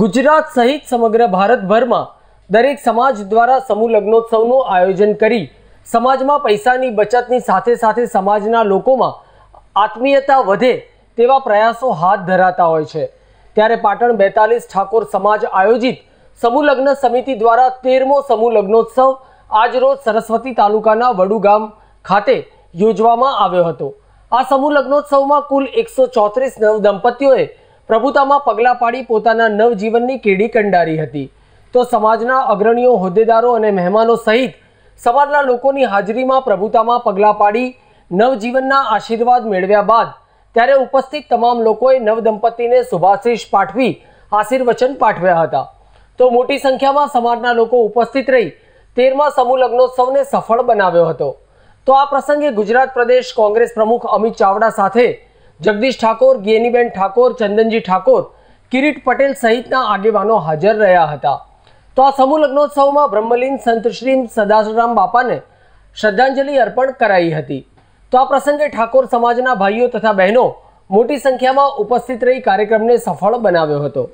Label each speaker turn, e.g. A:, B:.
A: ગુજરાત સહિત સમગ્ર ભારતભરમાં દરેક સમાજ દ્વારા સમૂહ લગ્નોત્સવનું આયોજન કરી સમાજમાં પૈસાની બચતની સાથે સાથે સમાજના લોકોમાં આત્મીયતા વધે તેવા પ્રયાસો હાથ ધરાતા હોય છે ત્યારે પાટણ બેતાલીસ ઠાકોર સમાજ આયોજિત સમૂહ લગ્ન સમિતિ દ્વારા તેરમો સમૂહ લગ્નોત્સવ આજરોજ સરસ્વતી તાલુકાના વડુ ગામ ખાતે યોજવામાં આવ્યો હતો આ સમૂહ લગ્નોત્સવમાં કુલ એકસો ચોત્રીસ નવ દંપતીઓએ પ્રભુતામાં પગલાં પાડી પોતાના નવજીવનની કેડી કંડારી હતી તો સમાજના અગ્રણીઓ હોદ્દેદારો અને મહેમાનો સહિત સમાજના લોકોની હાજરીમાં પ્રભુતામાં પગલાં પાડી નવજીવનના આશીર્વાદ મેળવ્યા બાદ ત્યારે ઉપસ્થિત તમામ લોકોએ નવદંપતીને શુભાશીષ પાઠવી આશીર્વચન પાઠવ્યા હતા તો મોટી સંખ્યામાં સમાજના લોકો ઉપસ્થિત રહી તેરમા સમૂહ લગ્નોત્સવને સફળ બનાવ્યો હતો તો આ પ્રસંગે ગુજરાત પ્રદેશ કોંગ્રેસ પ્રમુખ અમિત ચાવડા સાથે જગદીશ ઠાકોર ગિયનીબેન ઠાકોર ચંદનજી ઠાકોર કિરીટ પટેલ સહિતના આગેવાનો હાજર રહ્યા હતા તો આ સમૂહ લગ્નોત્સવમાં બ્રહ્મલીન સંત શ્રી સદાશિવરામ બાપાને શ્રદ્ધાંજલિ અર્પણ કરાઈ હતી તો આ પ્રસંગે ઠાકોર સમાજના ભાઈઓ તથા બહેનો મોટી સંખ્યામાં ઉપસ્થિત રહી કાર્યક્રમને સફળ બનાવ્યો હતો